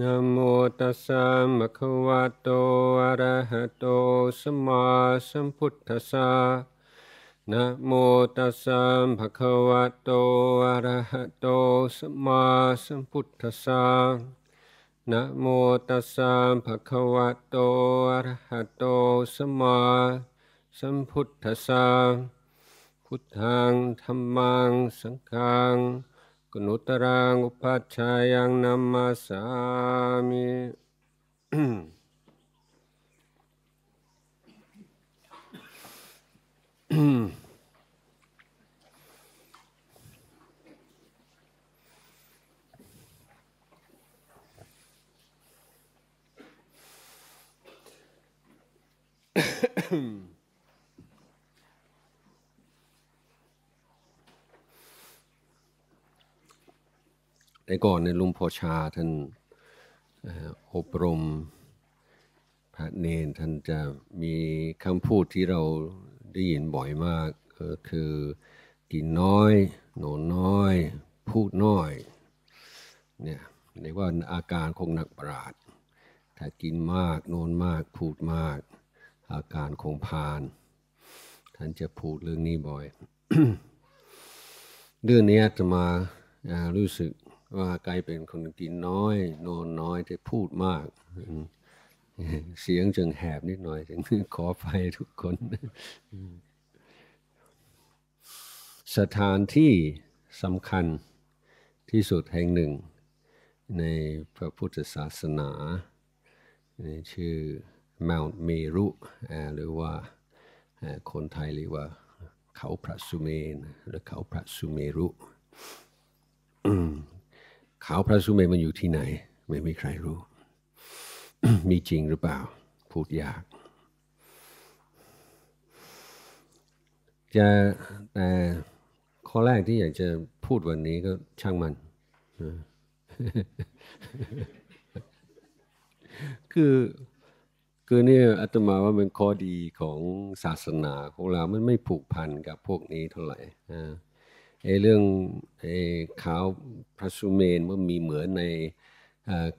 นะโมตัสสะมะคะวะโตอะระหะโตสัมมาสัมพุทธัสสะนะโมตัสสะมะคะวะโตอะระหะโตสัมมาสัมพุทธัสสะนะโมตัสสะมะคะวะโตอะระหะโตสัมมาสัมพุทธัสสะพุทธัง ธัมมัง สังฆังนุตรังอุปัชชายังนัมมาสามิอืมแต่ก่อนในลุงพชาท่านอบรมพระเนนท่านจะมีคำพูดที่เราได้ยินบ่อยมากก็คือกินน้อยนอนน้อยพูดน้อยเนี่ยเรียกว่าอาการคงหนักปราดถ้ากินมากนอนมากพูดมาก อาการคงพาน ท่านจะพูดเรื่องนี้บ่อยเรื่องนี้จะมารู้สึกว่ากลายเป็นคนกินน้อย นอนน้อยแต่พูดมาก เสียงจึงแหบนิดหน่อยจึงขอไปทุกคน สถานที่สำคัญที่สุดแห่งหนึ่ง ในพระพุทธศาสนา ชื่อ Mount Meru หรือว่าคนไทยเรียกว่าเขาพระสุเมนหรือ เขาพระสุเมรุเขาพระสุเมมันอยู่ที่ไหน ไม่มีใครรู้ มีจริงหรือเปล่า พูดยากจะแต่ข้อแรกที่อยากจะพูดวันนี้ก็ช่างมันคือคือเนี่ยอาตมาว่ามันข้อดีของศาสนาของเรา มันไม่ผูกพันกับพวกนี้เท่าไหร่เรื่องขาวพระสุเมนว่ามีเหมือนใน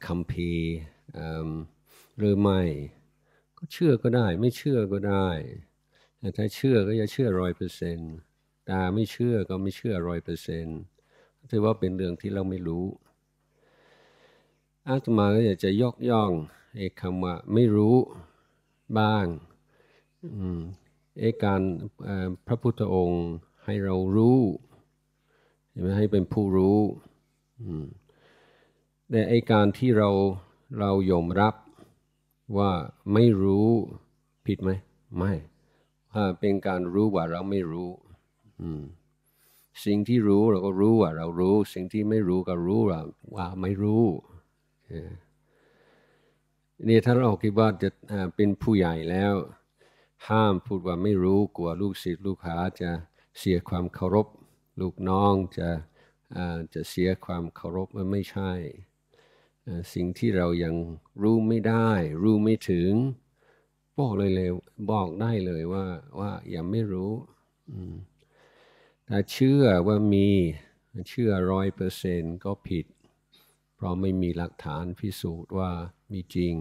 คัมภีร์หรือไม่ ก็เชื่อก็ได้ไม่เชื่อก็ได้แต่ถ้าเชื่อก็อย่าเชื่อร้อยเปอร์เซนต์ตาไม่เชื่อก็ไม่เชื่อร้อยเปอร์เซนต์ถือว่าเป็นเรื่องที่เราไม่รู้ อาตมาก็อยากจะยกย่องไอ้คำว่าไม่รู้บ้างไอ้การพระพุทธองค์ให้เรารู้ไหมให้เป็นผู้รู้แต่ไอการที่เราเรายอมรับว่าไม่รู้ ผิดไหมไม่ ถ้าเป็นการรู้ว่าเราไม่รู้สิ่งที่รู้เราก็รู้ว่าเรารู้ สิ่งที่ไม่รู้ก็รู้ว่าว่าไม่รู้นี่ถ้าเราคิดว่าจะเป็นผู้ใหญ่แล้ว ห้ามพูดว่าไม่รู้กลัวลูกศิษย์ลูกหาจะเสียความเคารพลูกน้องจะจะเสียความเคารพมันไม่ใช่สิ่งที่เรายังรู้ ไม่ได้ รู้ ไม่ถึง บอกเลยเลยบอกได้เลยว่าว่ายังไม่รู้ถ้าเชื่อว่ามีเชื่อร้อยเปอร์เซนก็ผิด เพราะไม่มีหลักฐานพิสูจน์ว่ามีจริง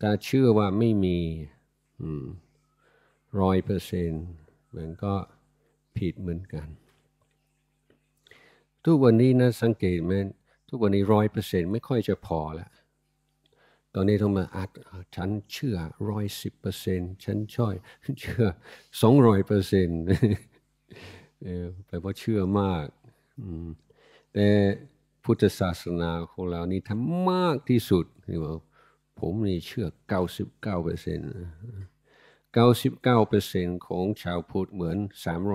ถ้าเชื่อว่าไม่มีร้อยเปอร์เซนมันก็ผิดเหมือนกัน ทุกวันนี้นะสังเกตไหม ทุกวันนี้ร้อยเปอร์เซ็นต์ไม่ค่อยจะพอแล้ว ตอนนี้ต้องมาอัด ฉันเชื่อร้อยสิบเปอร์เซ็นต์ฉันช่อยเชื่อสองร้อยเปอร์เซ็นต์แปลว่าเชื่อมาก แต่พุทธศาสนาของเรานี่ทำมากที่สุด ผมนี่เชื่อเก้าสิบเก้าเปอร์เซ็นต์99%ของชาวพุทธเหมือน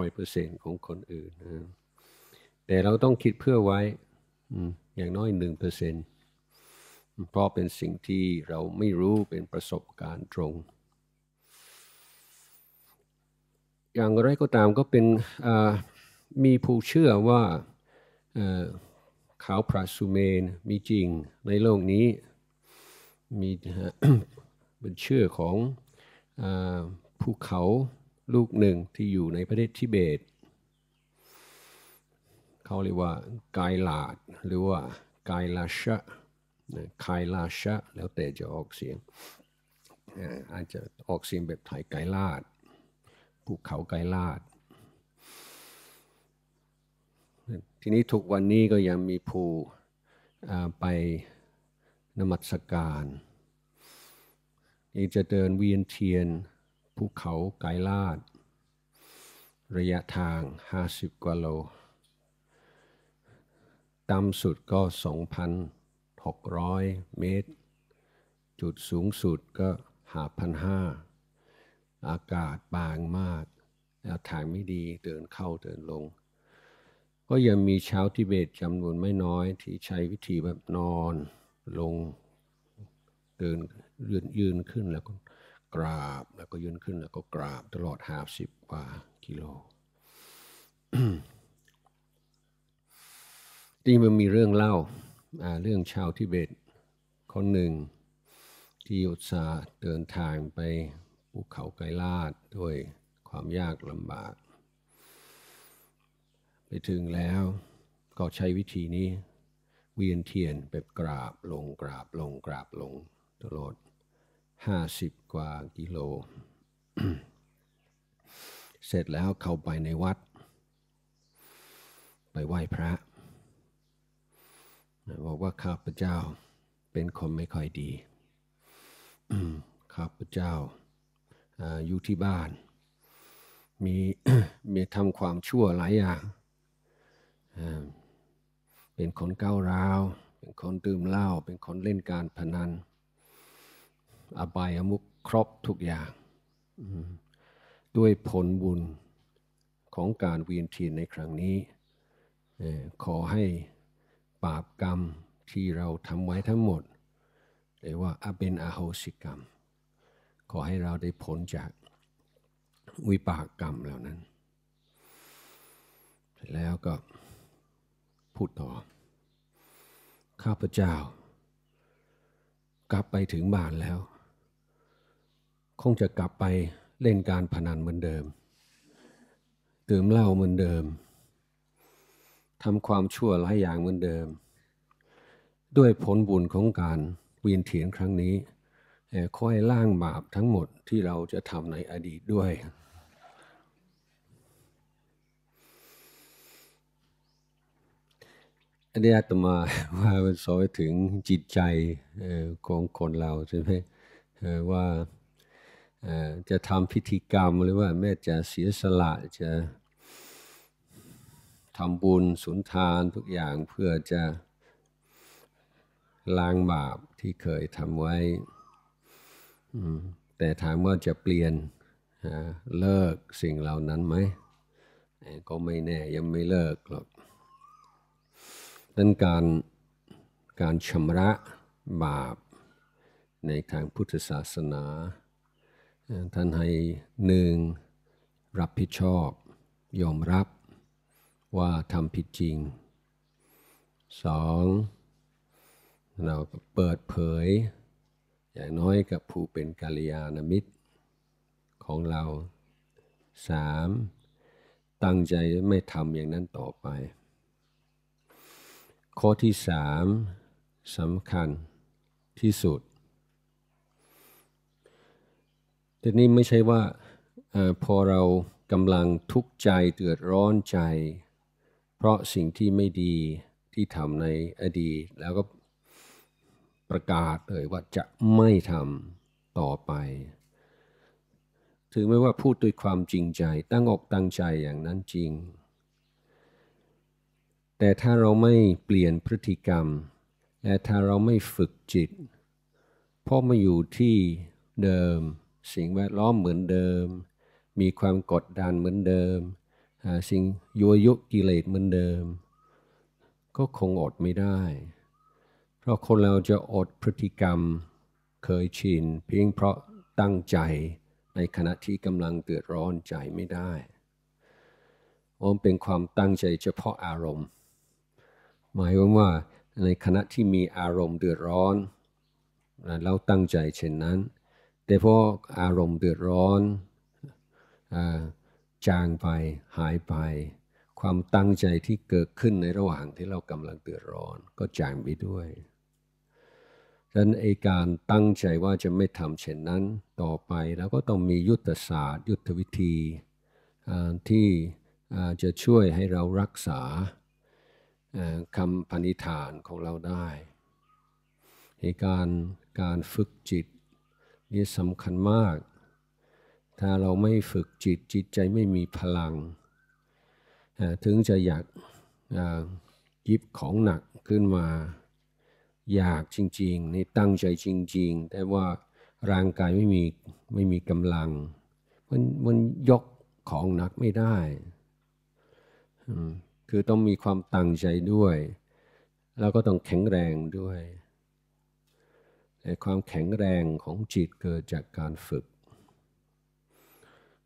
300%ของคนอื่นนะแต่เราต้องคิดเพื่อไว้อย่างน้อย 1%เพราะเป็นสิ่งที่เราไม่รู้เป็นประสบการณ์ตรง อย่างไรก็ตามก็เป็นมีผู้เชื่อว่าเขาพระสุเมนมีจริงในโลกนี้มีเป็นเชื่อของภูเขาลูกหนึ่งที่อยู่ในประเทศทิเบต เขาเรียกว่าไกลาด หรือว่า ไกลาชะ ไกลาชะแล้วแต่จะออกเสียงอาจจะออกเสียงแบบไทยไกลาดภูเขาไกลาดทีนี้ทุกวันนี้ก็ยังมีผู้ไปนมัสการเองจะเดินเวียนเทียนภูเขาไกลาด ระยะทาง 50 กว่าโลต่ำสุดก็ 2,600 เมตร จุดสูงสุดก็หาพันห้าอากาศบางมากแล้วทางไม่ดีเดินเข้าเดินลง ก็ยังมีชาวทิเบตจำนวนไม่น้อยที่ใช้วิธีแบบนอนลงเดินยืนยืนขึ้นแล้วก็กราบ แล้วก็ยืนขึ้นแล้วก็กราบตลอดห้าสิบกว่ากิโล ที่มันมีเรื่องเล่าเรื่องชาวทิเบตคนหนึ่งที่อุตสาห์เดินทางไปภูเขาไกลาดด้วยความยากลำบาก ไปถึงแล้วก็ใช้วิธีนี้ เวียนเทียนแบบกราบลงกราบลงกราบลงตลอดห้าสิบกว่ากิโล เสร็จแล้วเข้าไปในวัด ไปไหว้พระบอกว่าข้าพเจ้าเป็นคนไม่ค่อยดีข้าพเจ้าอยู่ที่บ้าน มีมีทำความชั่วหลายอย่างเป็นคนก้าวร้าว เป็นคนดื่มเหล้าเป็นคนเล่นการพนันอบายอมุขครบทุกอย่าง ด้วยผลบุญของการเวียนเทียนในครั้งนี้ ขอให้บาปกรรมที่เราทำไว้ทั้งหมดเรียกว่าอเป็นอาโหสิกรรม ขอให้เราได้ผลจากวิปากกรรมเหล่านั้น แล้วก็พูดต่อ ข้าพเจ้า กลับไปถึงบ้านแล้วคงจะกลับไปเล่นการพนันเหมือนเดิมดื่มเหล้าเหมือนเดิม ทำความชั่วหลายอย่างเหมือนเดิม ด้วยผลบุญของการวีนเถียนครั้งนี้ ค่อยล่างบาปทั้งหมดที่เราจะทำในอดีตด้วย อันนี้อาตมาว่ามันสอยถึงจิตใจของคนเราใช่ไหมว่าจะทำพิธีกรรมหรือว่าแม่จะเสียสละจะทำบุญสุนทานทุกอย่างเพื่อจะล้างบาปที่เคยทำไว้ แต่ถามว่าจะเปลี่ยนเลิกสิ่งเหล่านั้นไหม ก็ไม่แน่ยังไม่เลิกหรอกนั่นการการชำระบาปในทางพุทธศาสนาท่านให้หนึ่งรับผิดชอบยอมรับว่าทำผิดจริงสองเราเปิดเผย อย่างน้อยกับผู้เป็นกาลยานมิตรของเราสามตั้งใจไม่ทำอย่างนั้นต่อไป ข้อที่สามสำคัญที่สุดแต่นี่ไม่ใช่ว่าอพอเรากำลังทุกข์ใจเดือดร้อนใจ เพราะสิ่งที่ไม่ดีที่ทำในอดีตแล้วก็ประกาศเลยว่าจะไม่ทำต่อไปถึงไม่ว่าพูดด้วยความจริงใจ ตั้งอกตั้งใจอย่างนั้นจริง แต่ถ้าเราไม่เปลี่ยนพฤติกรรม และถ้าเราไม่ฝึกจิตพอมาอยู่ที่เดิมสิ่งแวดล้อมเหมือนเดิม มีความกดดันเหมือนเดิม สิ่งยั่วยุกิเลสเหมือนเดิม ก็คงอดไม่ได้ เพราะคนเราจะอดพฤติกรรมเคยชินเพียงเพราะตั้งใจในขณะที่กำลังเดือดร้อนใจไม่ได้อมเป็นความตั้งใจเฉพาะอารมณ์ หมายความว่าในขณะที่มีอารมณ์เดือดร้อน เราตั้งใจเช่นนั้นแต่พออารมณ์เดือดร้อนจางไปหายไป ความตั้งใจที่เกิดขึ้นในระหว่างที่เรากำลังเดือดร้อนก็จางไปด้วยฉะนั้นไอการตั้งใจว่าจะไม่ทำเช่นนั้นต่อไปแล้วก็ต้องมียุทธศาสตร์ ยุทธวิธีที่จะช่วยให้เรารักษาคำปนิธานของเราได้ในการการฝึกจิตนี่สำคัญมาก ถ้าเราไม่ฝึกจิตจิตใจไม่มีพลัง ถึงจะอยากยิบของหนักขึ้นมาอยากจริงๆในตั้งใจจริง ๆ แต่ว่าร่างกายไม่มีไม่มีกำลัง มันมันยกของหนักไม่ได้ คือต้องมีความตั้งใจด้วย แล้วก็ต้องแข็งแรงด้วยแต่ความแข็งแรงของจิตเกิดจากการฝึก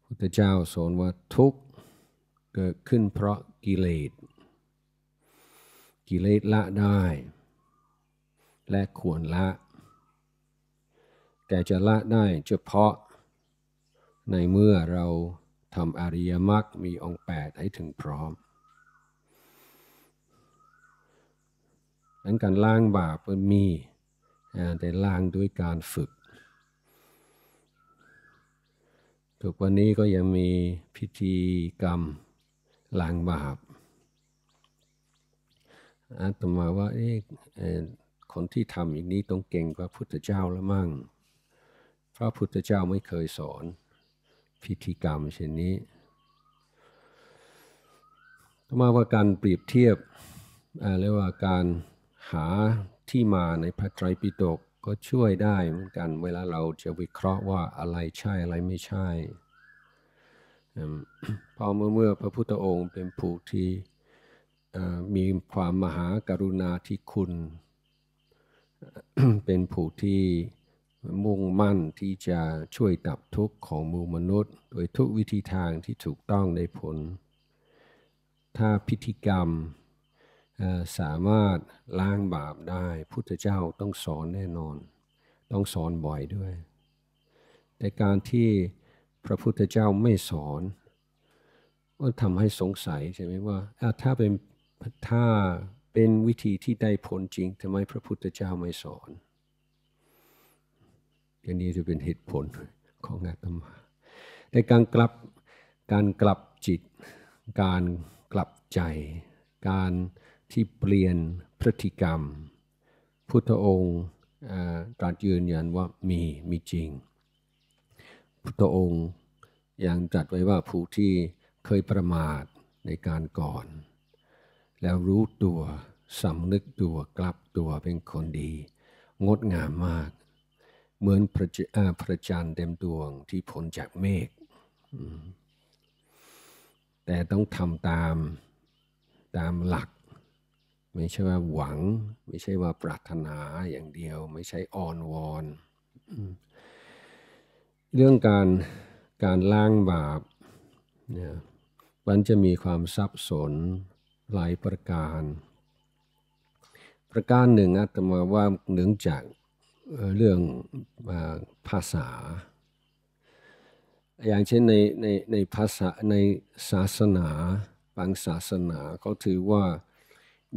พุทธเจ้าสอนว่าทุกข์เกิดขึ้นเพราะกิเลส กิเลสละได้และควรละ แต่จะละได้เฉพาะในเมื่อเราทำอริยมรรคมีองค์แปดให้ถึงพร้อมนั้นการล้างบาปมันมีแต่ล้างด้วยการฝึกทุกวันนี้ก็ยังมีพิธีกรรมล้างบาปอาตมาว่าเอ๊ะคนที่ทำอย่างนี้ต้องเก่งกว่าพุทธเจ้าละมั่ง เพราะพุทธเจ้าไม่เคยสอน พิธีกรรมเช่นนี้ ต่อมาว่าการเปรียบเทียบเรียกว่าการหาที่มาในพระไตรปิฎกก็ช่วยได้เหมือนกัน เวลาเราจะวิเคราะห์ว่าอะไรใช่อะไรไม่ใช่พอเมื่อเมื่อพระพุทธองค์เป็นผู้ที่มีความมหากรุณาธิคุณ เป็นผู้ที่มุ่งมั่นที่จะช่วยดับทุกข์ของมูมนุษย์ โดยทุกวิธีทางที่ถูกต้องในผล ถ้าพิธีกรรมสามารถล้างบาปได้พุทธเจ้าต้องสอนแน่นอน ต้องสอนบ่อยด้วย แต่การที่พระพุทธเจ้าไม่สอน ก็ทำให้สงสัยใช่ไหมว่าถ้าเป็นถ้าเป็นวิธีที่ได้ผลจริงทำไมพระพุทธเจ้าไม่สอนอันนี้จะเป็นเหตุผลของอาตมา แต่การกลับการกลับจิต การกลับใจการที่เปลี่ยนพฤติกรรม พุทธองค์ตรัสยืนยันว่ามีมีจริง พุทธองค์ยังจัดไว้ว่าผู้ที่เคยประมาทในการก่อน แล้วรู้ตัว สำนึกตัวกลับตัวเป็นคนดี งดงามมาก เหมือนพระพระจันทร์เต็มดวงที่ผลจากเมฆแต่ต้องทำตามตามหลักไม่ใช่ว่าหวัง ไม่ใช่ว่าปรารถนาอย่างเดียว ไม่ใช่อ่อนวอนเรื่องการการล้างบาปเนี่ยมันจะมีความซับสนหลายประการ ประการหนึ่งอาตมาว่าเนื่องจากเรื่องภาษา อย่างเช่นในในในภาษา ในศาสนา บางศาสนาเขาถือว่า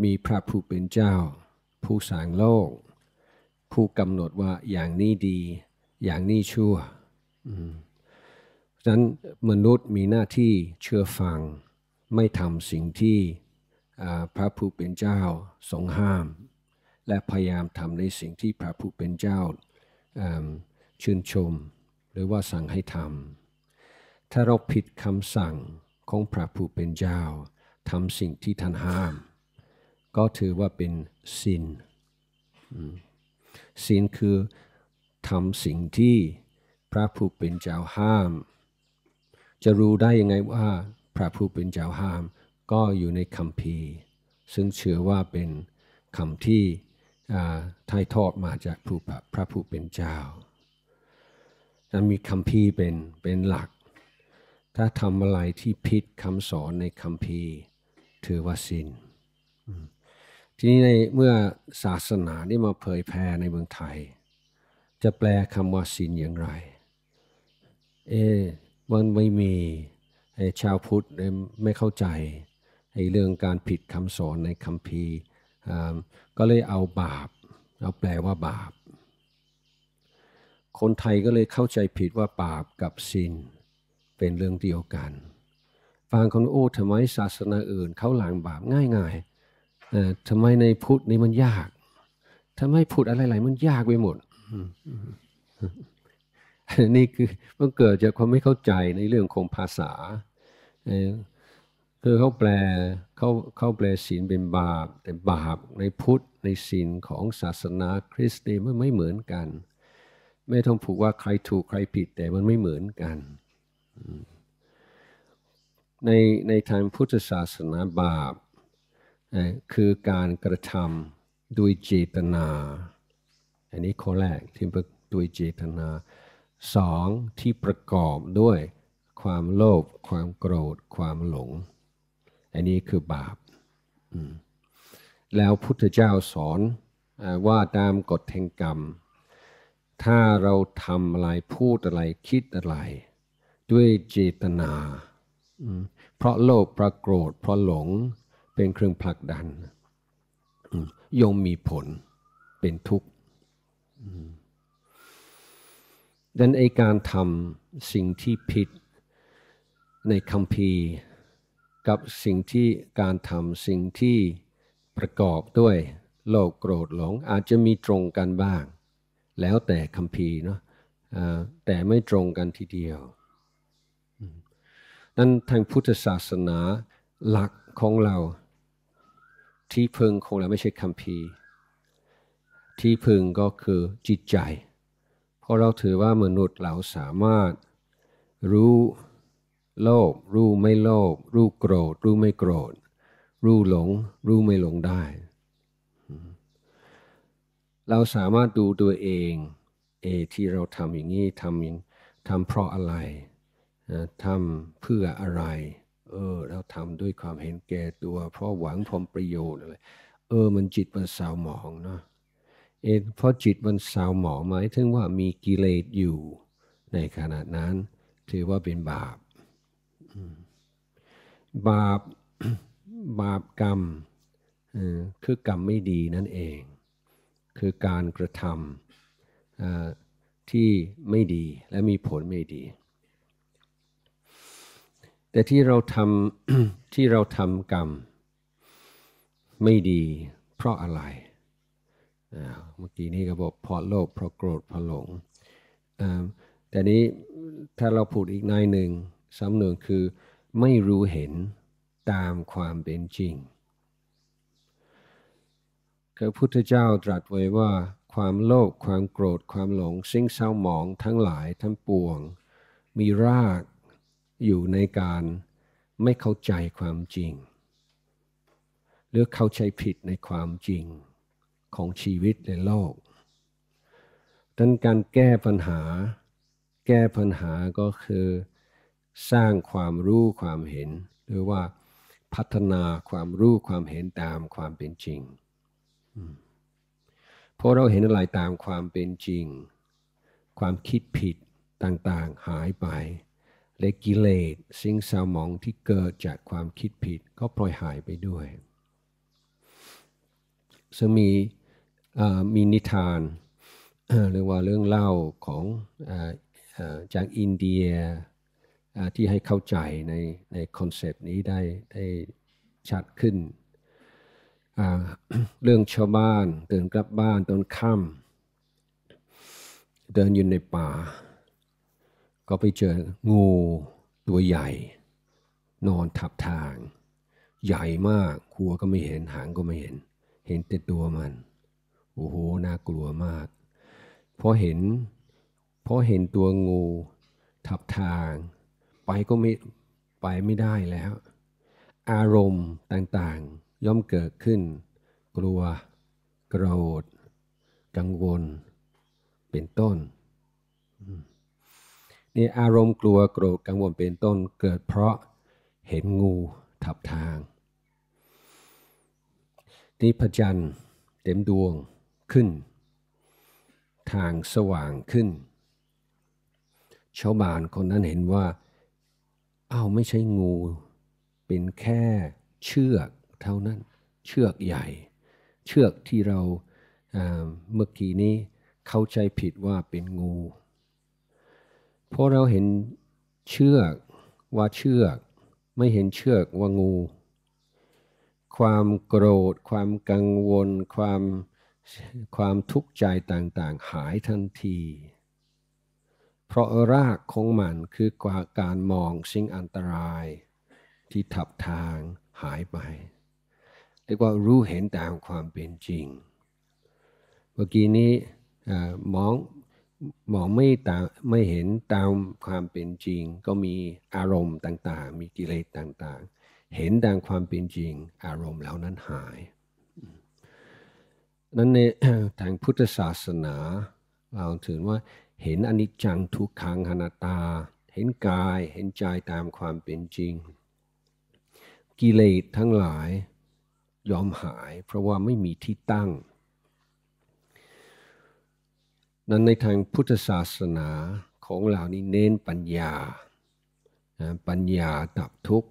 มีพระผู้เป็นเจ้า ผู้สร้างโลก ผู้กำหนดว่าอย่างนี้ดีอย่างนี้ชั่วฉะนั้นมนุษย์มีหน้าที่เชื่อฟังไม่ทำสิ่งที่พระผู้เป็นเจ้าสงห้าม และพยายามทำในสิ่งที่พระผู้เป็นเจ้าชื่นชม หรือว่าสั่งให้ทำถ้าเราผิดคำสั่งของพระผู้เป็นเจ้าทำสิ่งที่ท่านห้ามก็ถือว่าเป็นศีลศีลคือทำสิ่งที่พระผู้เป็นเจ้าห้าม จะรู้ได้ยังไงว่า พระผู้เป็นเจ้าห้าม ก็อยู่ในคำพีซึ่งเชื่อว่าเป็นคำที่ถ่ายทอดมาจากผู้พระผู้เป็นเจ้าจะมีคำพีเป็นเป็นหลัก ถ้าทำอะไรที่ผิดคำสอนในคำพีถือว่าสิน้นทีนี้ในเมื่อศาสนาที่มาเผยแพร่ในเมืองไทย จะแปลคำว่าศีลอย่างไร เอมันไม่มีไอ้ชาวพุทธไม่เข้าใจไอ้เรื่องการผิดคำสอนในคำพีก็เลยเอาบาป เอาแปลว่าบาป คนไทยก็เลยเข้าใจผิดว่า บาปกับศีลเป็นเรื่องเดียวกันฟังคนโอ้ทำไมศาสนาอื่นเขาหลัางบาปง่ายทำไมในพุทธนี่มันยาก ทำไมพุทธอะไร ๆ มันยากไปหมด นี่คือมันเกิดจากความไม่เข้าใจในเรื่องของภาษา คือเขาแปลเขาเขาแปลศีลเป็นบาป แต่บาปในพุทธในศีลของศาสนาคริสต์มันไม่เหมือนกัน ไม่ต้องผูกว่าใครถูกใครผิด แต่มันไม่เหมือนกัน ในในทางพุทธศาสนาบาปคือการกระทำด้วยเจตนา อันนี้ข้อแรกที่ปด้วยเจตนาสองที่ประกอบด้วยความโลภความโกรธ ความหลงอันนี้คือบาป แล้วพุทธเจ้าสอนว่าตามกฎแห่งกรรม ถ้าเราทำอะไรพูดอะไรคิดอะไร ด้วยเจตนาเพราะโลภเพราะโกรธ เพราะหลงเป็นเครื่องผลักดันย่อมมีผลเป็นทุกข์ดังไอการทำสิ่งที่ผิดในคำพีกับสิ่งที่การทำสิ่งที่ประกอบด้วยโลภโกรธหลง อาจจะมีตรงกันบ้าง แล้วแต่คำพีเนาะแต่ไม่ตรงกันทีเดียวนั้นทางพุทธศาสนาหลักของเราที่พึงของเราไม่ใช่คำพีที่พึงก็คือจิตใจ เพราะเราถือว่ามนุษย์เราสามารถรู้โลภรู้ไม่โลภรู้โกรธรู้ไม่โกรธรู้หลง รู้ไม่หลงได้ เราสามารถดูตัวเองเอที่เราทำอย่างนี้ทำอย่างทำเพราะอะไรทำเพื่ออะไรเออเราทำด้วยความเห็นแก่ตัว เพราะหวังผลประโยชน์อะไรเออมันจิตมันสาวหมองเนาะเอเพราะจิตมันสาวหมองหมายถึงว่ามีกิเลสอยู่ในขณะนั้น ถือว่าเป็นบาปบาป บาปกรรมคือกรรมไม่ดีนั่นเอง คือการกระทำที่ไม่ดีและมีผลไม่ดีแต่ที่เราทำที่เราทำกรรมไม่ดีเพราะอะไร เมื่อกี้นี้ก็บอก เพราะโลภเพราะโกรธเพราะหลง แต่นี้ถ้าเราพูดอีกนายหนึ่งสำนวนคือไม่รู้เห็นตามความเป็นจริงพระพุทธเจ้าตรัสไว้ว่าความโลภความโกรธความหลงสิ่งเศร้าหมองทั้งหลาย ทั้งปวงมีรากอยู่ในการไม่เข้าใจความจริงหรือเข้าใจผิดในความจริงของชีวิตในโลกดังการแก้ปัญหา แก้ปัญหาก็คือ สร้างความรู้ความเห็น หรือว่าพัฒนาความรู้ความเห็นตามความเป็นจริงเพราะเราเห็นอะไรตามความเป็นจริง ความคิดผิดต่าง ๆ หายไปและกิเลสสิ่งสาวหมองที่เกิดจากความคิดผิด ก็ปล่อยหายไปด้วยจะมีมีนิทานเรีอว่าเรื่องเล่าของอจากอินเดียที่ให้เข้าใจในในคอนเซปต์นี้ได้ได้ชัดขึ้นเรื่องชาวบ้านเดินกลับบ้านตอนค่ำเดินอยู่ในป่า็ไปเจองูตัวใหญ่ นอนทับทาง ใหญ่มากหัวก็ไม่เห็นหางก็ไม่เห็น เห็นแต่ตัวมัน โอ้โหน่ากลัวมากพอเห็นพอเห็นตัวงูทับทาง ไปก็ไม่ไปไม่ได้แล้ว อารมณ์ต่างๆ ย่อมเกิดขึ้น กลัวโกรธ กังวลเป็นต้น mm นี่อารมณ์กลัวโกรธกังวลเป็นต้นเกิดเพราะเห็นงูทับทางนี่พระจันทร์เต็มดวงขึ้น ทางสว่างขึ้น ชาวบ้านคนนั้นเห็นว่าอ้าวไม่ใช่งูเป็นแค่เชือกเท่านั้นเชือกใหญ่ เชือกที่เราเมื่อกี้นี้เข้าใจผิดว่าเป็นงูพราะเราเห็นเชือกว่าเชือก ไม่เห็นเชือกว่างู ความโกรธ ความกังวลความความทุกข์ใจต่างๆ หายทันที เพราะรากของมัน คือกว่าการมองสิ่งอันตรายที่ทับทางหายไปเรียกว่ารู้เห็นตามความเป็นจริง เมื่อกี้นี้มองมองไม่ตามไม่เห็นตามความเป็นจริง ก็มีอารมณ์ต่างๆ มีกิเลสต่างๆ เห็นตามความเป็นจริงอารมณ์เหล่านั้นหายนั้นในทางพุทธศาสนาเราถือว่าเห็นอนิจจังทุกขังหนัตา เห็นกายเห็นใจตามความเป็นจริง กิเลสทั้งหลายยอมหาย เพราะว่าไม่มีที่ตั้งนั้นในทางพุทธศาสนาของเรานี่เน้นปัญญา ปัญญาดับทุกข์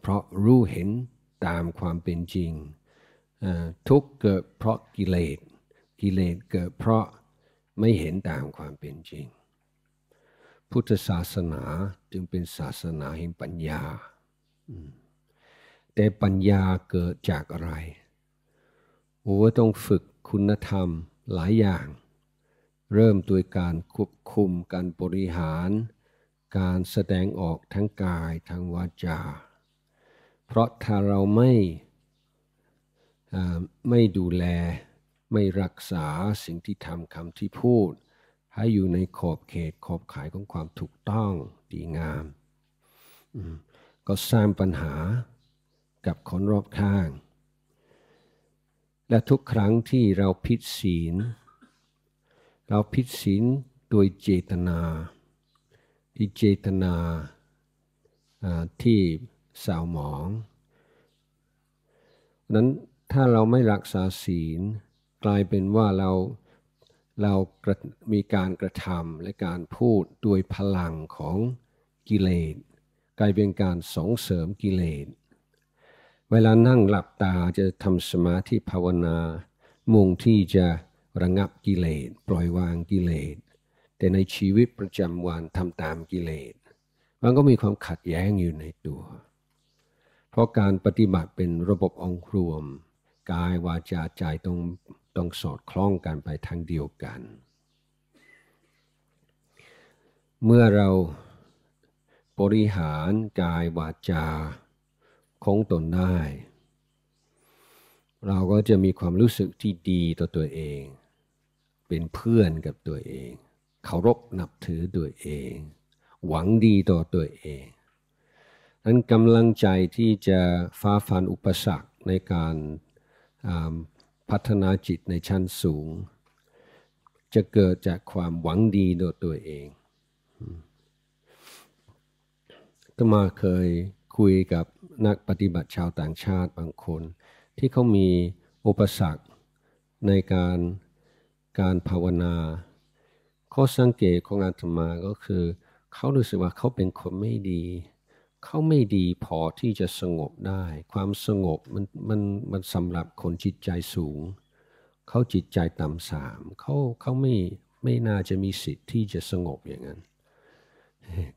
เพราะรู้เห็นตามความเป็นจริง ทุกข์เกิดเพราะกิเลส กิเลสเกิดเพราะไม่เห็นตามความเป็นจริง พุทธศาสนาจึงเป็นศาสนาแห่งปัญญา แต่ปัญญาเกิดจากอะไรโอ้ต้องฝึกคุณธรรมหลายอย่างเริ่มด้วยการควบคุมการบริหาร การแสดงออกทั้งกายทั้งวาจา เพราะถ้าเราไม่ไม่ดูแลไม่รักษาสิ่งที่ทำคำที่พูด ให้อยู่ในขอบเขตขอบขายของความถูกต้องดีงาม ก็สร้างปัญหากับคนรอบข้าง และทุกครั้งที่เราผิดศีลเราผิดศีลโดยเจตนาที่เจตนาที่สาวหมอง นั้น ถ้าเราไม่รักษาศีลกลายเป็นว่าเราเรามีการกระทำและการพูดโดยพลังของกิเลส กลายเป็นการส่งเสริมกิเลส เวลานั่งหลับตาจะทำสมาธิภาวนามุ่งที่จะระงับกิเลสปล่อยวางกิเลสแต่ในชีวิตประจำวันทำตามกิเลสมันก็มีความขัดแย้งอยู่ในตัว เพราะการปฏิบัติเป็นระบบองครวมกายวาจาใจต้องต้องสอดคล้องกันไปทางเดียวกัน เมื่อเราบริหารกายวาจาของตนได้ เราก็จะมีความรู้สึกที่ดีต่อตัวเองเป็นเพื่อนกับตัวเอง เคารพนับถือตัวเอง หวังดีต่อตัวเอง นั้นกำลังใจที่จะฟ้าฟันอุปสรรคในการพัฒนาจิตในชั้นสูง จะเกิดจากความหวังดีต่อตัวเอง ก็มาเคยคุยกับนักปฏิบัติชาวต่างชาติบางคน ที่เขามีอุปสรรคในการการภาวนา ข้อสังเกตของอาตมาก็คือ เขารู้สึกว่าเขาเป็นคนไม่ดีเขาไม่ดีพอที่จะสงบได้ ความสงบมันมันมันสำหรับคนจิตใจสูงเขาจิตใจต่ำสามเขาเขาไม่ไม่น่าจะมีสิทธิ์ที่จะสงบอย่างนั้น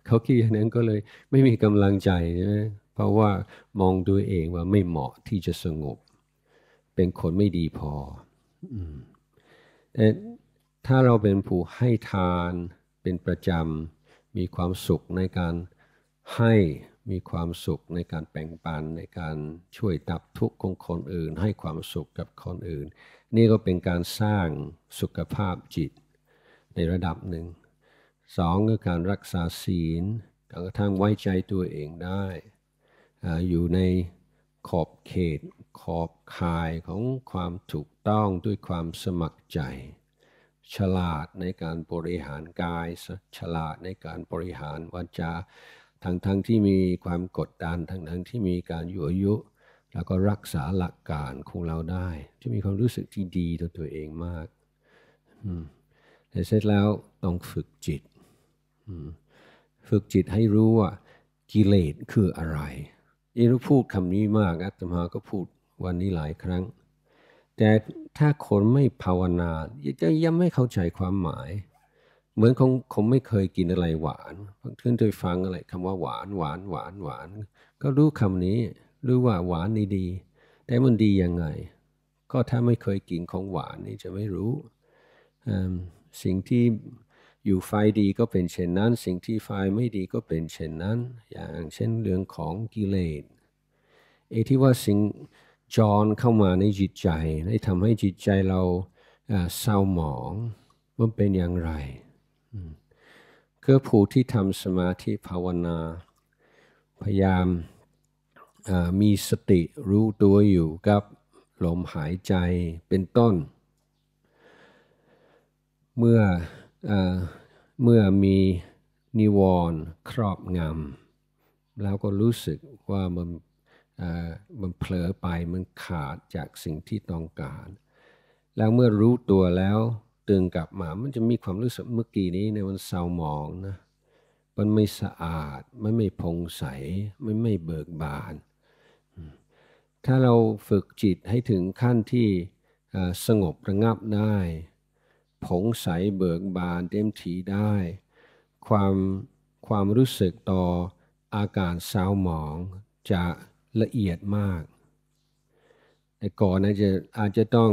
เขาคิดอย่างนั้นก็เลยไม่มีกำลังใจใช่ไหมเพราะว่ามองด้วยเองว่าไม่เหมาะที่จะสงบ เป็นคนไม่ดีพอ อืมถ้าเราเป็นผู้ให้ทานเป็นประจำมีความสุขในการให้มีความสุขในการแบ่งปัน ในการช่วยดับทุกข์ของคนอื่น ให้ความสุขกับคนอื่น นี่ก็เป็นการสร้างสุขภาพจิตในระดับหนึ่งสองคือการรักษาศีลกระทั่งไว้ใจตัวเองได้อยู่ในขอบเขตขอบข่ายของความถูกต้องด้วยความสมัครใจ ฉลาดในการบริหารกายฉลาดในการบริหารวาจาทั้งๆทที่มีความกดดันทั้งๆทที่มีการอยู่อายุ แล้วก็รักษาหลักการของเราได้ที่มีความรู้สึกที่ดีต่อตัวเองมากแต่เสร็จแล้วต้องฝึกจิตฝึกจิตให้รู้ว่า กิเลสคืออะไรเิรุพูดคำนี้มากอาตมาก็พูดวันนี้หลายครั้ง แต่ถ้าคนไม่ภาวนาจะยังไม่เข้าใจความหมาย เหมือนคงคงไม่เคยกินอะไรหวานเพง่อนเคยฟังอะไรคำว่าหวานหวานหวานหวาน ก็รู้คำนี้ รู้ว่าหวานนี่ดี แต่มันดียังไง ก็ถ้าไม่เคยกินของหวานนี่จะไม่รู้ สิ่งที่อยู่ไฟดีก็เป็นเช่นนั้น สิ่งที่ไฟไม่ดีก็เป็นเช่นนั้น อย่างเช่นเรื่องของกิเลส เอที่ว่าสิ่งจนเข้ามาในจิตใจได้ทำให้จิตใจเราเศร้าหมอง มันเป็นอย่างไรก็ผู้ที่ทำสมาธิภาวนา พยายามมีสติรู้ตัวอยู่กับลมหายใจเป็นต้น เมื่ออเมื่อมีนิวรณ์ครอบงำแล้วก็รู้สึกว่ามันมันเผลอไปมันขาดจากสิ่งที่ต้องการ แล้วเมื่อรู้ตัวแล้วตึงกลับมา มันจะมีความรู้สึกเมื่อกี้นี้ในวันเศร้าหมองนะ มันไม่สะอาดมันไม่พงใสไม่ไม่เบิกบาน ถ้าเราฝึกจิตให้ถึงขั้นที่สงบระงับได้ผงใสเบิกบานเต็มทีได้ ความความรู้สึกต่ออาการเศร้าหมองจะละเอียดมาก แต่ก่อนนะจะอาจจะต้อง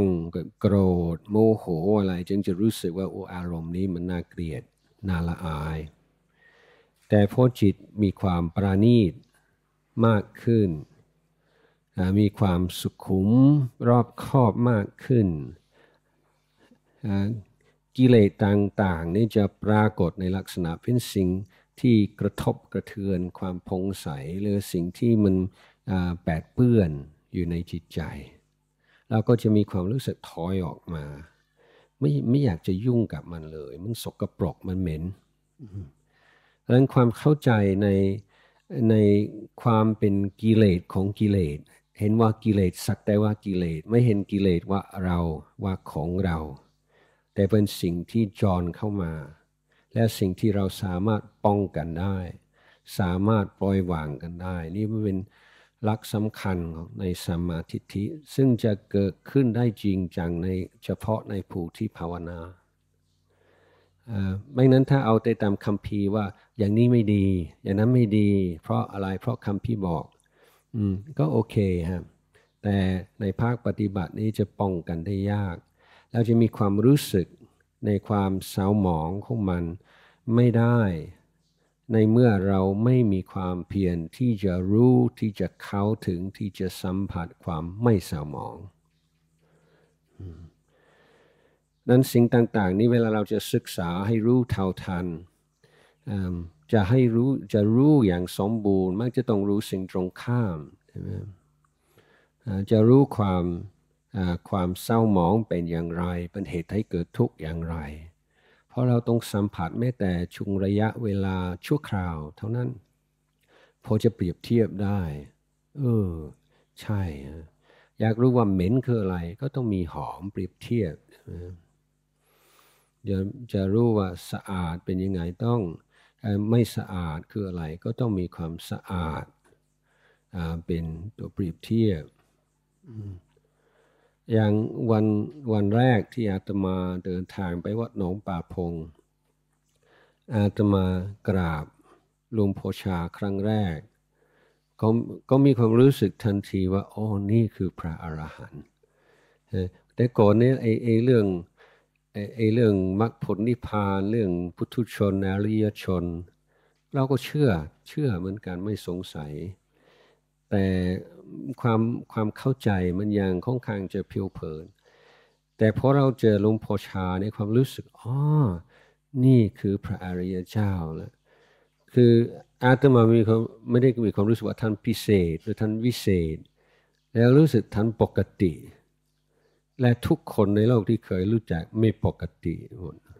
โกรธโมโหอะไรจึงจะรู้สึกว่าโอ้อารมณ์นี้มันน่าเกลียดน่าละอาย แต่พอจิตมีความปราณีต มากขึ้น มีความสุขุมรอบคอบมากขึ้น กิเลสต่างๆนี่จะปรากฏในลักษณะเป็นสิ่งที่กระทบกระเทือนความพงใสหรือสิ่งที่มันแปดเปื้อนอยู่ในจิตใจ เราก็จะมีความรู้สึกถอยออกมาไม่ไม่อยากจะยุ่งกับมันเลย มันสกรปรกมันเหม็นดังนั้นความเข้าใจในในความเป็นกิเลสของกิเลสเห็นว่ากิเลสสักแต่ว่ากิเลสไม่เห็นกิเลสว่าเราว่าของเรา แต่เป็นสิ่งที่จรเข้ามา และสิ่งที่เราสามารถป้องกันได้ สามารถปล่อยวางกันได้นี่มันเป็นลักสำคัญของในสมาธิทิซึ่งจะเกิดขึ้นได้จริงจังในเฉพาะในผู้ที่ภาวนา ไม่นั้นถ้าเอาแต่ตามคำพีว่า อย่างนี้ไม่ดี อย่างนั้นไม่ดี เพราะอะไรเพราะคำพีบอกอก็โอเคฮะ แต่ในภาคปฏิบัตินี้จะป้องกันได้ยาก เราจะมีความรู้สึกในความเศร้าหมองของมันไม่ได้ในเมื่อเราไม่มีความเพียรที่จะรู้ที่จะเข้าถึงที่จะสัมผัสความไม่เศร้าหมอง นั้นสิ่งต่างๆนี้เวลาเราจะศึกษาให้รู้เท่าทัน จะให้รู้จะรู้อย่างสมบูรณ์มักจะต้องรู้สิ่งตรงข้ามจะรู้ความความเศร้าหมองเป็นอย่างไร เป็นเหตุให้เกิดทุกข์อย่างไรพราะเราต้องสัมผัสแม้แต่ชุงระยะเวลาชั่วคราว เท่านั้น พอจะเปรียบเทียบได้เออใช่ อยากรู้ว่าเหม็นคืออะไรก็ต้องมีหอมเปรียบเทียบเดี๋ยวจะรู้ว่าสะอาดเป็นยังไงต้อง ไม่สะอาดคืออะไร ก็ต้องมีความสะอาดเป็นตัวเปรียบเทียบอย่างวันวันแรกที่อาตมาเดินทางไปวัดหนองป่าพง อาตมากราบหลวงพ่อชาครั้งแรก ก็ก็มีความรู้สึกทันทีว่าอ๋อนี่คือพระอรหันต์ แต่ก่อนเนี้ยไอไอเรื่องไอไอเรื่องมรรคผลนิพพานเรื่องพุทธชนอริยชน เราก็เชื่อเชื่อเหมือนกันไม่สงสัย แต่ความความเข้าใจมันยังค่อนข้างจะเพียวเผินแต่พอเราเจอลมงพ่อชาในความรู้สึกอ๋อนี่คือพระอริยเจ้าแล้วคืออาตมามีความไม่ได้มีความรู้สึกว่าท่านพิเศษ หรือท่านวิเศษ แล้วรู้สึกท่านปกติ และทุกคนในโลกที่เคยรู้จักไม่ปกติหมดนะ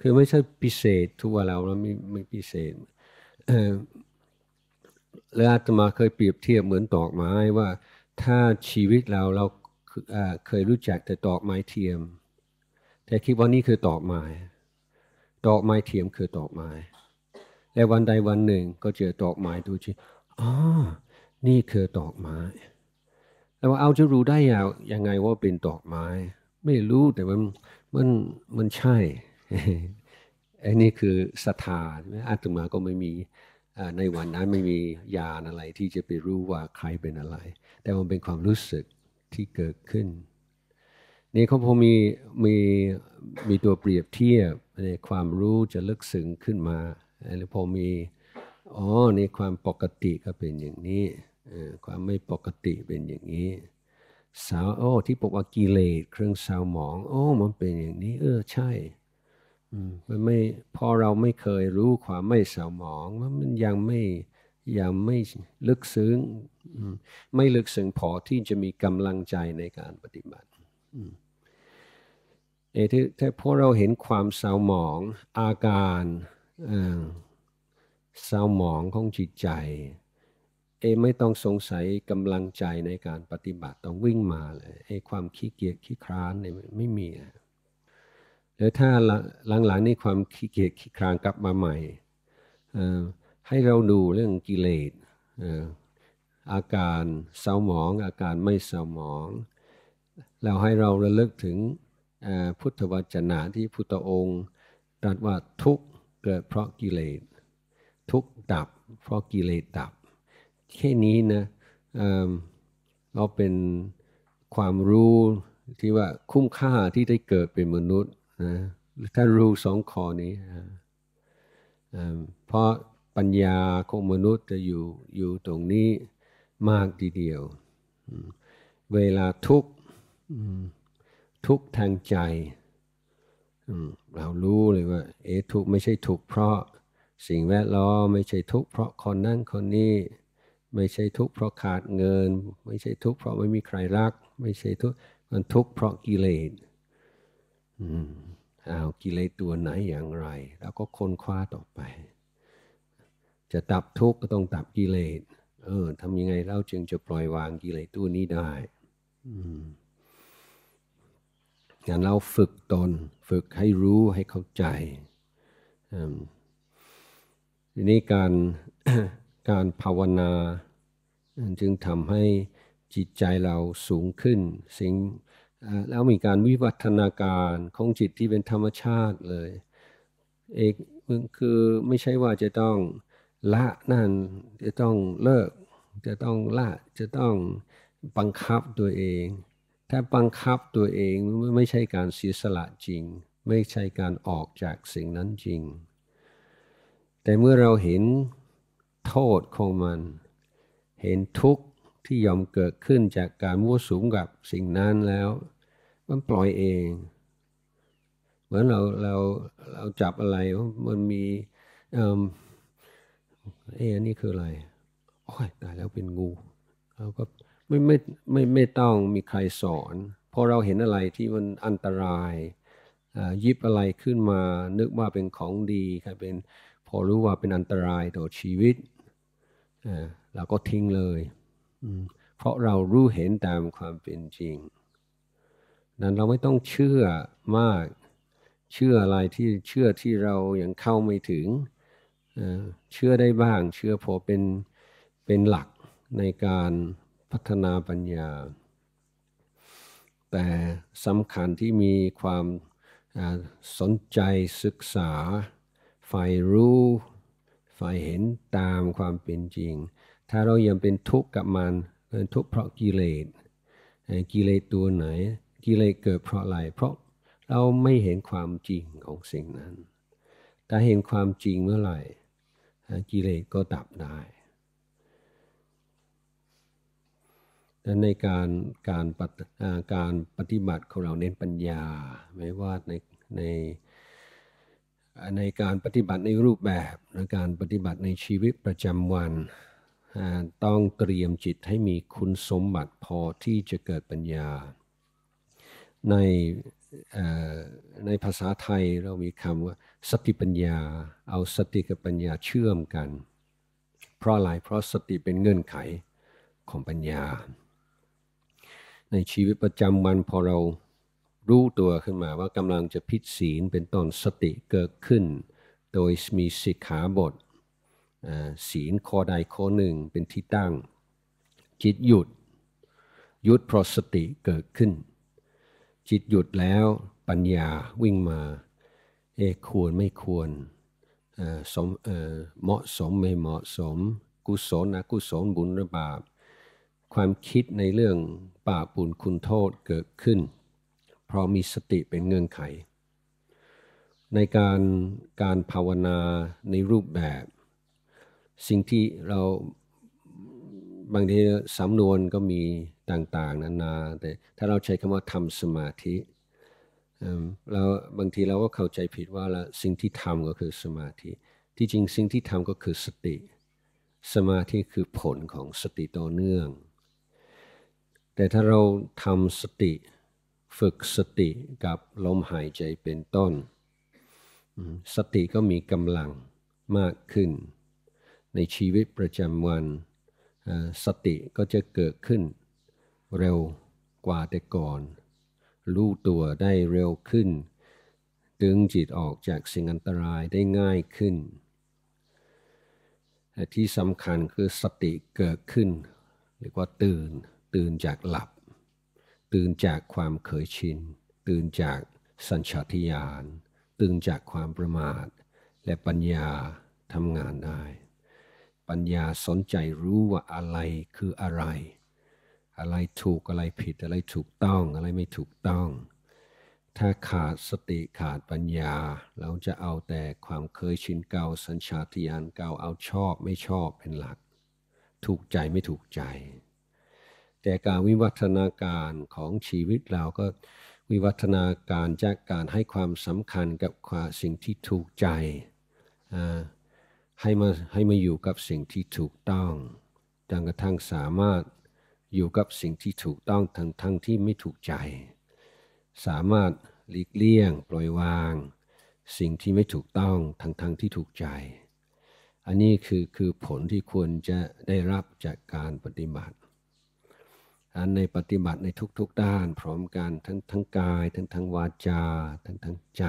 คือไม่ใช่พิเศษทุกวันเราเราไม่ไม่พิเศษและอาตมาเคยเปรียบเทียบเหมือนตอกไม้ว่าถ้าชีวิตเราเราเคยรู้จักแต่ตอกไม้เทียม แต่คิดว่านี่คือตอกไม้ตอกไม้เทียมคือตอกไม้และวันใดวันหนึ่งก็เจอตอกไม้ดูจีอ๋อนี่คือตอกไม้แล้ว่าเอาจะรู้ได้อย่างยังไงว่าเป็นตอกไม้ ไม่รู้แต่มันมันมันใช่ไอ้นี่คือศรัทธาอาตมาก็ไม่มีในวันนั้นไม่มียาอะไรที่จะไปรู้ว่าใครเป็นอะไร แต่มันเป็นความรู้สึกที่เกิดขึ้น นี่เขาพอมีมีมีตัวเปรียบเทียบในความรู้จะลึกซึ้งขึ้นมาหรือพอมีอ๋อนี่ความปกติก็เป็นอย่างนี้ ความไม่ปกติเป็นอย่างนี้ สาวโอ้ที่บอกว่ากิเลสเครื่องสาวหมอง โอ้ มันเป็นอย่างนี้ เออใช่มันไม่พอเราไม่เคยรู้ความไม่เสาหมองมันยังไม่ยังไม่ลึกซึ้งไม่ลึกซึ้งพอที่จะมีกำลังใจในการปฏิบัติเอทถ้าพอเราเห็นความเาวหมองอาการเาวหมองของจิตใจเอไม่ต้องสงสัยกำลังใจในการปฏิบัติต้องวิ่งมาเลยเอความขี้เกียจขี้คร้านเนี่ยไม่มีอะแล้วถ้าหลังๆนี้ความขี้เกียจขี้คลางกลับมาใหม่ให้เราดูเรื่องกิเลสอาการเศร้าหมอง อาการไม่เศร้าหมองแล้วให้เราระลึกถึงพุทธวจนะที่พุทธองค์ตรัสว่าทุกเกิดเพราะกิเลสทุกดับ เพราะกิเลสดับแค่นี้นะเราเป็นความรู้ที่ว่าคุ้มค่าที่ได้เกิดเป็นมนุษย์นะถ้ารู้สองข้อนี้ เพราะปัญญาของมนุษย์จะอยู่อยู่ตรงนี้มากทีเดียว เวลาทุกทุกทางใจเรารู้เลยว่า เอทุกไม่ใช่ทุกเพราะสิ่งแวดล้อมไม่ใช่ทุกเพราะคนนั่นคนนี้ไม่ใช่ทุกเพราะขาดเงินไม่ใช่ทุกเพราะไม่มีใครรัก ไม่ใช่ทุกมันทุกเพราะกิเลสเอากิเลสตัวไหนอย่างไร แล้วก็ค้นคว้าต่อไป จะตับทุกข์ก็ต้องตับกิเลสเออทำยังไงเราจึงจะปล่อยวางกิเลสตัวนี้ได้อย่างเราฝึกตน ฝึกให้รู้ให้เข้าใจทีนี้การการภาวนา จึงทำให้จิตใจเราสูงขึ้นสิ่งแล้วมีการวิวัฒนาการของจิตที่เป็นธรรมชาติเลยเอกคือไม่ใช่ว่าจะต้องละนั่นจะต้องเลิก จะต้องละจะต้องบังคับตัวเองถ้าบังคับตัวเอง ไม่ใช่การเสียสละจริง ไม่ใช่การออกจากสิ่งนั้นจริง แต่เมื่อเราเห็นโทษของมันเห็นทุกขที่ยอมเกิดขึ้นจากการมั่วสุมกับสิ่งนั้นแล้ว มันปล่อยเอง เหมือนเราเราเราจับอะไรมันมีเอออนี่คืออะไรโอ้ยตายแล้วเป็นงูเราก็ไม่ไม่ไม่ไม่ต้องมีใครสอนพอเราเห็นอะไรที่มันอันตราย ยิบอะไรขึ้นมานึกว่าเป็นของดีกลายเป็นพอรู้ว่าเป็นอันตรายต่อชีวิตเราก็ทิ้งเลยเพราะเรารู้เห็นตามความเป็นจริงนั้นเราไม่ต้องเชื่อมาก เชื่ออะไรที่เชื่อที่เรายัางเข้าไม่ถึง เชื่อได้บ้าง เชื่อพอเป็นเป็นหลักในการพัฒนาปัญญา แต่สำคัญที่มีความสนใจศึกษาฝ่ายรู้ฝ่ายเห็นตามความเป็นจริงถ้าเรายังเป็นทุกข์กับมันทุกข์เพราะกิเลสกิเลสตัวไหนกิเลสเกิดเพราะอะไรเพราะเราไม่เห็นความจริงของสิ่งนั้น ถ้าเห็นความจริงเมื่อไหร่กิเลสก็ดับได้ดังในการการปฏิการปฏิบัติของเราเน้นปัญญาไม่ว่าในในในการปฏิบัติในรูปแบบและการปฏิบัติในชีวิตประจำวันต้องเตรียมจิตให้มีคุณสมบัติพอที่จะเกิดปัญญาในในภาษาไทยเรามีคำว่าสติปัญญา เอาสติกับปัญญาเชื่อมกัน เพราะอะไรเพราะสติเป็นเงื่อนไขของปัญญา ในชีวิตประจำวันพอเรารู้ตัวขึ้นมาว่ากำลังจะพิศีลเป็นตอนสติเกิดขึ้น โดยมีสิกขาบทศีลข้อใดข้อหนึ่งเป็นที่ตั้งจิตหยุด หยุดเพราะสติเกิดขึ้น จิตหยุดแล้วปัญญาวิ่งมา เอควรไม่ควรสมเหมาะสมไม่เหมาะสม กุศลนะกุศลบุญหรือบาปความคิดในเรื่องบาปบุญคุณโทษเกิดขึ้น เพราะมีสติเป็นเงื่อนไข ในการการภาวนาในรูปแบบสิ่งที่เราบางทีสำนวนก็มีต่างๆนานา แต่ถ้าเราใช้คำว่าทำสมาธิเราบางทีเราก็เข้าใจผิดว่าละสิ่งที่ทำก็คือสมาธิ ที่จริงสิ่งที่ทำก็คือสติ สมาธิคือผลของสติต่อเนื่อง แต่ถ้าเราทำสติ ฝึกสติกับลมหายใจเป็นต้น สติก็มีกำลังมากขึ้นในชีวิตประจำวันสติก็จะเกิดขึ้นเร็วกว่าแต่ก่อนรู้ตัวได้เร็วขึ้นดึงจิตออกจากสิ่งอันตรายได้ง่ายขึ้น ที่สำคัญคือสติเกิดขึ้นเรียกว่าตื่นตื่นจากหลับ ตื่นจากความเคยชินตื่นจากสัญชาตญาณตื่นจากความประมาท และปัญญาทำงานได้ปัญญาสนใจรู้ว่าอะไรคืออะไร อะไรถูกอะไรผิดอะไรถูกต้องอะไรไม่ถูกต้อง ถ้าขาดสติขาดปัญญา เราจะเอาแต่ความเคยชินเก่าสัญชาตญาณเก่าเอาชอบไม่ชอบเป็นหลัก ถูกใจไม่ถูกใจ แต่การวิวัฒนาการของชีวิตเราก็วิวัฒนาการจากการให้ความสำคัญกับความสิ่งที่ถูกใจให้มาให้มาอยู่กับสิ่งที่ถูกต้องจนกระทั่งสามารถอยู่กับสิ่งที่ถูกต้อง ทั้งทั้งที่ไม่ถูกใจ สามารถหลีกเลี่ยงปล่อยวาง สิ่งที่ไม่ถูกต้องทั้งทั้งที่ถูกใจ อันนี้คือคือผลที่ควรจะได้รับจากการปฏิบัติ อันในปฏิบัติในทุกๆ ด้านพร้อมกันทั้งทั้งกายทั้งทั้งวาจาทั้งทั้งใจ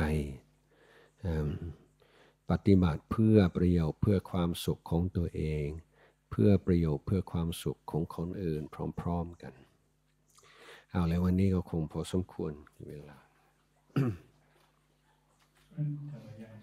ปฏิบัติเพื่อประโยชน์เพื่อความสุขของตัวเอง เพื่อประโยชน์เพื่อความสุขของคนอื่นพร้อมๆกัน เอาเลยวันนี้ก็คงพอสมควรเวลา